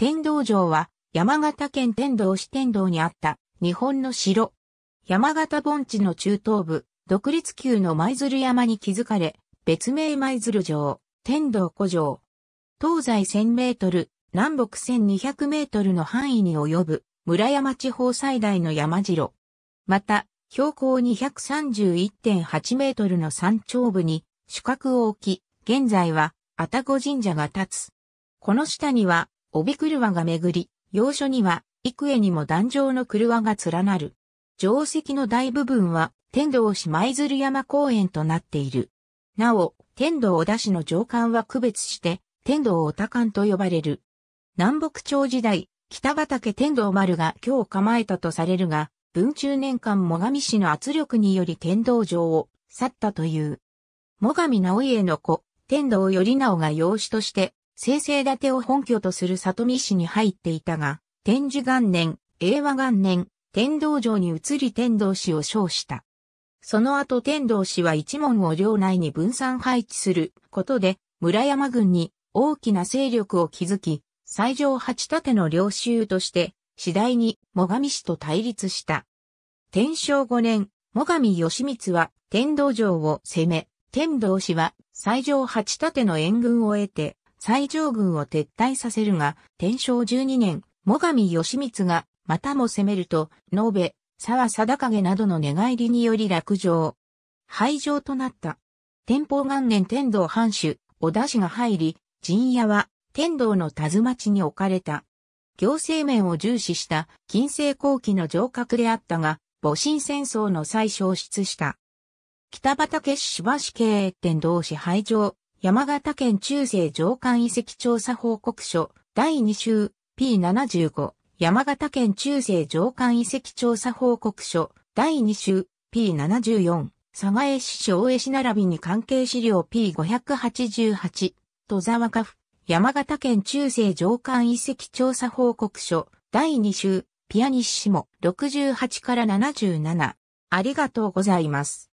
天道城は山形県天道市天道にあった日本の城。山形盆地の中東部、独立級の舞鶴山に築かれ、別名舞鶴城、天道古城。東西1000メートル、南北1200メートルの範囲に及ぶ村山地方最大の山城。また、標高231.8メートルの山頂部に主角を置き、現在はたご神社が建つ。この下には帯車が巡り、要所には幾重にも壇上の車が連なる。定石の大部分は天童市舞鶴山公園となっている。なお、天童小田市の上官は区別して、天童小田官と呼ばれる。南北朝時代、北畠天童丸が今日構えたとされるが、文中年間最上氏の圧力により天童城を去ったという。最上直家の子、天童頼直が養子として、生成立てを本拠とする里見市に入っていたが、天寿元年、永和元年、天道城に移り天道氏を称した。その後天道氏は一門を領内に分散配置することで、村山軍に大きな勢力を築き、最上八盾の領主として、次第に最上氏と対立した。天正五年、最上義光は天道城を攻め、天道氏は最上八盾の援軍を得て、最上軍を撤退させるが、天正12年、最上義光が、またも攻めると、延べ、沢貞景などの寝返りにより落城。廃城となった。天保元年天道藩主、小田氏が入り、陣屋は、天道の田津町に置かれた。行政面を重視した近世後期の城郭であったが、戊辰戦争の際消失した。北畠氏芝市経営天道市廃城、山形県中世上官遺跡調査報告書第2週 P75 山形県中世上官遺跡調査報告書第2週 P74 佐賀江市小江市並びに関係資料 P588 戸沢家府山形県中世上官遺跡調査報告書第2週ピアニッシモ68から77ありがとうございます。